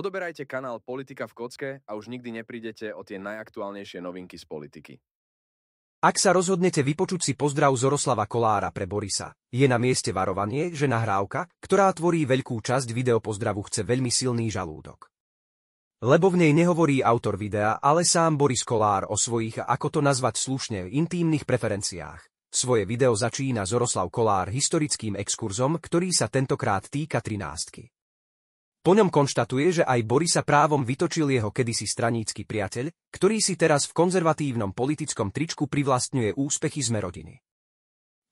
Odoberajte kanál Politika v kocke a už nikdy neprídete o tie najaktuálnejšie novinky z politiky. Ak sa rozhodnete vypočuť si pozdrav Zoroslava Kolára pre Borisa, je na mieste varovanie, že nahrávka, ktorá tvorí veľkú časť videopozdravu chce veľmi silný žalúdok. Lebo v nej nehovorí autor videa, ale sám Boris Kolár o svojich, ako to nazvať slušne, intímnych preferenciách. Svoje video začína Zoroslav Kolár historickým exkurzom, ktorý sa tentokrát týka trinástky. Po ňom konštatuje, že aj Borisa právom vytočil jeho kedysi stranícky priateľ, ktorý si teraz v konzervatívnom politickom tričku privlastňuje úspechy sme rodiny.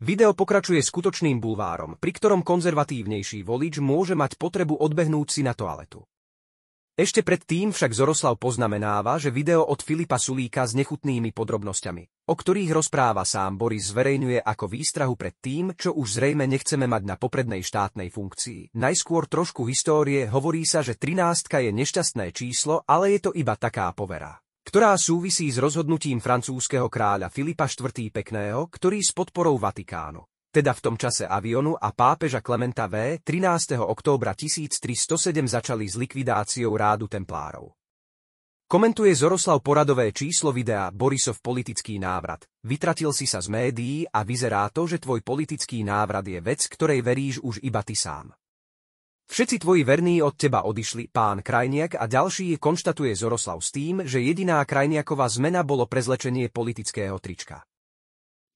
Video pokračuje skutočným bulvárom, pri ktorom konzervatívnejší volič môže mať potrebu odbehnúť si na toaletu. Ešte predtým však Zoroslav poznamenáva, že video od Filipa Sulíka s nechutnými podrobnosťami, o ktorých rozpráva sám Boris zverejňuje ako výstrahu pred tým, čo už zrejme nechceme mať na poprednej štátnej funkcii. Najskôr trošku histórie hovorí sa, že 13 je nešťastné číslo, ale je to iba taká povera ktorá súvisí s rozhodnutím francúzského kráľa Filipa IV. Pekného, ktorý s podporou Vatikánu teda v tom čase avionu a pápeža Klementa V. 13. októbra 1307 začali s likvidáciou rádu templárov. Komentuje Zoroslav poradové číslo videa Borisov politický návrat. Vytratil si sa z médií a vyzerá to, že tvoj politický návrat je vec, ktorej veríš už iba ty sám. Všetci tvoji verní od teba odišli, pán Krajniak a ďalší konštatuje Zoroslav s tým, že jediná Krajniaková zmena bolo prezlečenie politického trička.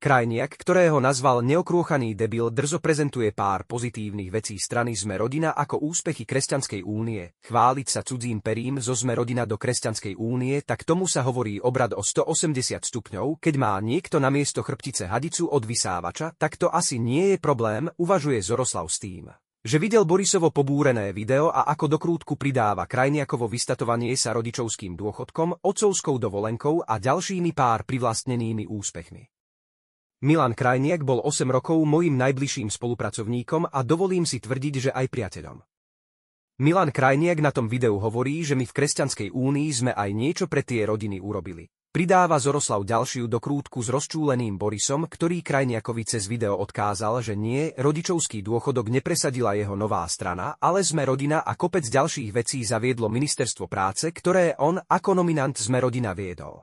Krajniak, ktorého nazval neokrúchaný debil, drzo prezentuje pár pozitívnych vecí strany Sme rodina ako úspechy Kresťanskej únie. Chváliť sa cudzím perím zo Sme rodina do Kresťanskej únie, tak tomu sa hovorí obrad o 180 stupňov, keď má niekto na miesto chrbtice hadicu od vysávača, tak to asi nie je problém, uvažuje Zoroslav s tým že videl Borisovo pobúrené video a ako dokrútku pridáva krajniakovo vystatovanie sa rodičovským dôchodkom, otcovskou dovolenkou a ďalšími pár privlastnenými úspechmi. Milan Krajniak bol 8 rokov mojim najbližším spolupracovníkom a dovolím si tvrdiť, že aj priateľom. Milan Krajniak na tom videu hovorí, že my v Kresťanskej únii sme aj niečo pre tie rodiny urobili. Pridáva Zoroslav ďalšiu dokrútku s rozčúleným Borisom, ktorý Krajniakovi cez video odkázal, že nie, rodičovský dôchodok nepresadila jeho nová strana, ale sme rodina a kopec ďalších vecí zaviedlo ministerstvo práce, ktoré on ako nominant sme rodina viedol.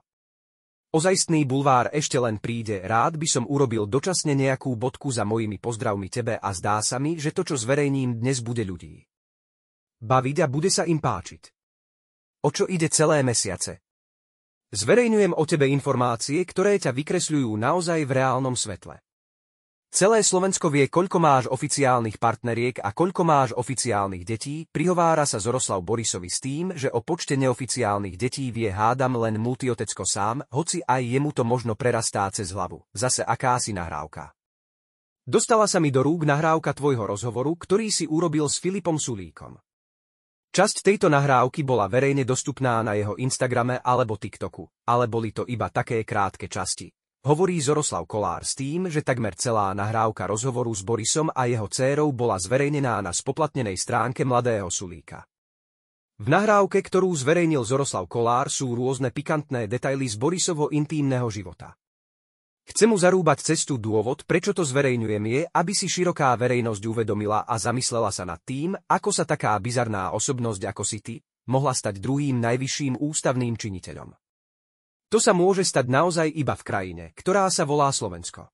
Ozajstný bulvár ešte len príde, rád by som urobil dočasne nejakú bodku za mojimi pozdravmi tebe a zdá sa mi, že to, čo zverejním dnes, bude ľudí. Baviť a bude sa im páčiť. O čo ide celé mesiace? Zverejňujem o tebe informácie, ktoré ťa vykresľujú naozaj v reálnom svetle. Celé Slovensko vie, koľko máš oficiálnych partneriek a koľko máš oficiálnych detí, prihovára sa Zoroslav Borisovi s tým, že o počte neoficiálnych detí vie hádam len multiotecko sám, hoci aj jemu to možno prerastá cez hlavu. Zase akási nahrávka. Dostala sa mi do rúk nahrávka tvojho rozhovoru, ktorý si urobil s Filipom Sulíkom. Časť tejto nahrávky bola verejne dostupná na jeho Instagrame alebo TikToku, ale boli to iba také krátke časti. Hovorí Zoroslav Kolár s tým, že takmer celá nahrávka rozhovoru s Borisom a jeho dcérou bola zverejnená na spoplatnenej stránke Mladého Sulíka. V nahrávke, ktorú zverejnil Zoroslav Kolár, sú rôzne pikantné detaily z Borisovo intímneho života. Chce mu zarúbať cestu dôvod, prečo to zverejňujem je, aby si široká verejnosť uvedomila a zamyslela sa nad tým, ako sa taká bizarná osobnosť ako si ty, mohla stať druhým najvyšším ústavným činiteľom. To sa môže stať naozaj iba v krajine, ktorá sa volá Slovensko.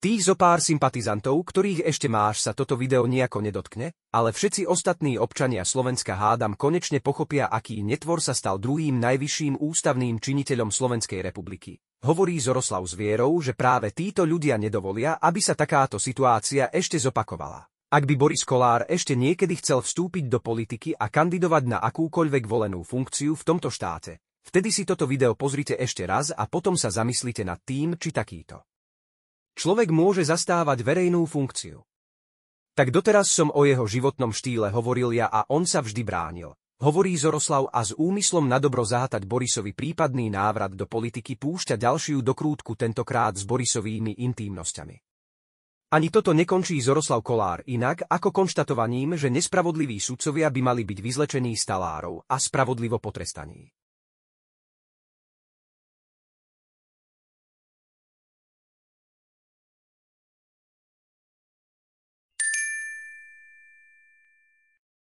Tých zo pár sympatizantov, ktorých ešte máš, sa toto video nejako nedotkne, ale všetci ostatní občania Slovenska hádam konečne pochopia, aký netvor sa stal druhým najvyšším ústavným činiteľom Slovenskej republiky. Hovorí Zoroslav s vierou, že práve títo ľudia nedovolia, aby sa takáto situácia ešte zopakovala. Ak by Boris Kolár ešte niekedy chcel vstúpiť do politiky a kandidovať na akúkoľvek volenú funkciu v tomto štáte, Vtedy si toto video pozrite ešte raz a potom sa zamyslite nad tým, či takýto. Človek môže zastávať verejnú funkciu. Tak doteraz som o jeho životnom štýle hovoril ja a on sa vždy bránil. Hovorí Zoroslav a s úmyslom na dobro zahatať Borisovi prípadný návrat do politiky púšťa ďalšiu dokrútku tentokrát s Borisovými intímnosťami. Ani toto nekončí Zoroslav Kolár inak ako konštatovaním, že nespravodliví sudcovia by mali byť vyzlečení z talárov a spravodlivo potrestaní.